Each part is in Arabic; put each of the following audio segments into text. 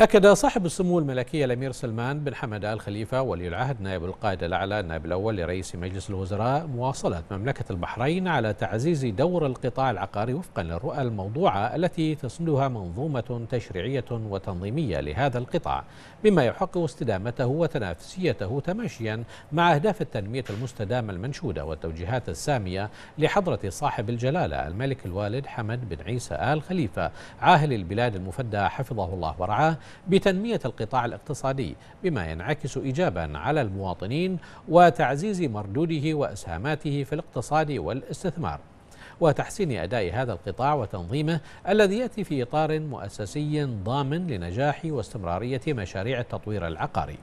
أكد صاحب السمو الملكي الأمير سلمان بن حمد آل خليفة ولي العهد نائب القائد الأعلى النائب الأول لرئيس مجلس الوزراء مواصلة مملكة البحرين على تعزيز دور القطاع العقاري وفقا للرؤى الموضوعة التي تسندها منظومة تشريعية وتنظيمية لهذا القطاع بما يحقق استدامته وتنافسيته تماشيا مع أهداف التنمية المستدامة المنشودة والتوجيهات السامية لحضرة صاحب الجلالة الملك الوالد حمد بن عيسى آل خليفة عاهل البلاد المفدى حفظه الله ورعاه بتنمية القطاع الاقتصادي بما ينعكس إيجابا على المواطنين وتعزيز مردوده وإسهاماته في الاقتصاد والاستثمار وتحسين أداء هذا القطاع وتنظيمه الذي يأتي في إطار مؤسسي ضامن لنجاح واستمرارية مشاريع التطوير العقاري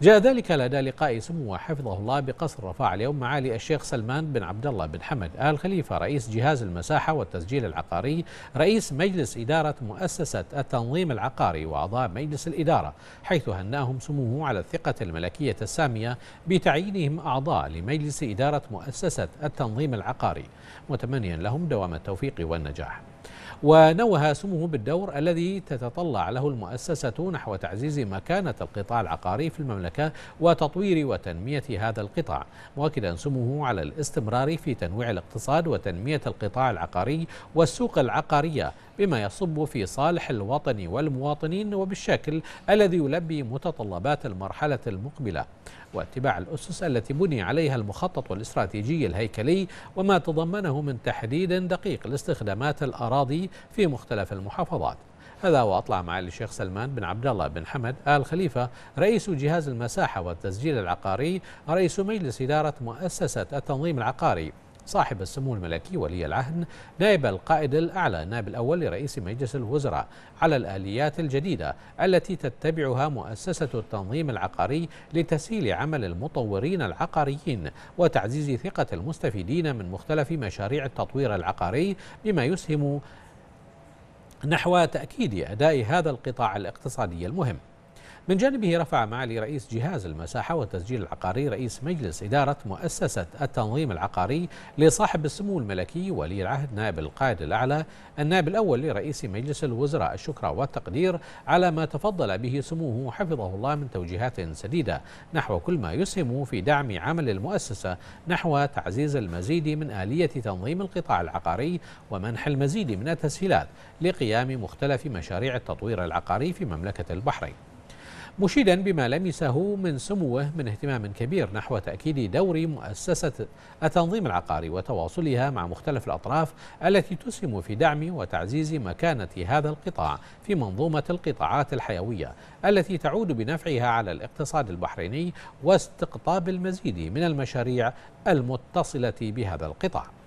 جاء ذلك لدى لقاء سموه حفظه الله بقصر رفاه اليوم معالي الشيخ سلمان بن عبد الله بن حمد آل خليفة رئيس جهاز المساحة والتسجيل العقاري رئيس مجلس إدارة مؤسسة التنظيم العقاري وأعضاء مجلس الإدارة حيث هناهم سموه على الثقة الملكية السامية بتعيينهم أعضاء لمجلس إدارة مؤسسة التنظيم العقاري متمنيا لهم دوام التوفيق والنجاح ونوه سموه بالدور الذي تتطلع له المؤسسة نحو تعزيز مكانة القطاع العقاري في المملكة وتطوير وتنمية هذا القطاع مؤكدا سموه على الاستمرار في تنويع الاقتصاد وتنمية القطاع العقاري والسوق العقارية بما يصب في صالح الوطن والمواطنين وبالشكل الذي يلبي متطلبات المرحلة المقبلة واتباع الأسس التي بني عليها المخطط الاستراتيجي الهيكلي وما تضمنه من تحديد دقيق لاستخدامات الأراضي في مختلف المحافظات هذا واطلع معالي الشيخ سلمان بن عبد الله بن حمد ال خليفه رئيس جهاز المساحه والتسجيل العقاري رئيس مجلس اداره مؤسسه التنظيم العقاري صاحب السمو الملكي ولي العهد نائب القائد الأعلى نائب الأول لرئيس مجلس الوزراء على الآليات الجديدة التي تتبعها مؤسسة التنظيم العقاري لتسهيل عمل المطورين العقاريين وتعزيز ثقة المستفيدين من مختلف مشاريع التطوير العقاري بما يسهم نحو تأكيد أداء هذا القطاع الاقتصادي المهم من جانبه رفع معالي رئيس جهاز المساحة والتسجيل العقاري رئيس مجلس إدارة مؤسسة التنظيم العقاري لصاحب السمو الملكي ولي العهد نائب القائد الأعلى النائب الأول لرئيس مجلس الوزراء الشكر والتقدير على ما تفضل به سموه حفظه الله من توجيهات سديدة نحو كل ما يسهم في دعم عمل المؤسسة نحو تعزيز المزيد من آلية تنظيم القطاع العقاري ومنح المزيد من التسهيلات لقيام مختلف مشاريع التطوير العقاري في مملكة البحرين مشيدا بما لمسه من سموه من اهتمام كبير نحو تأكيد دور مؤسسة التنظيم العقاري وتواصلها مع مختلف الأطراف التي تسهم في دعم وتعزيز مكانة هذا القطاع في منظومة القطاعات الحيوية التي تعود بنفعها على الاقتصاد البحريني واستقطاب المزيد من المشاريع المتصلة بهذا القطاع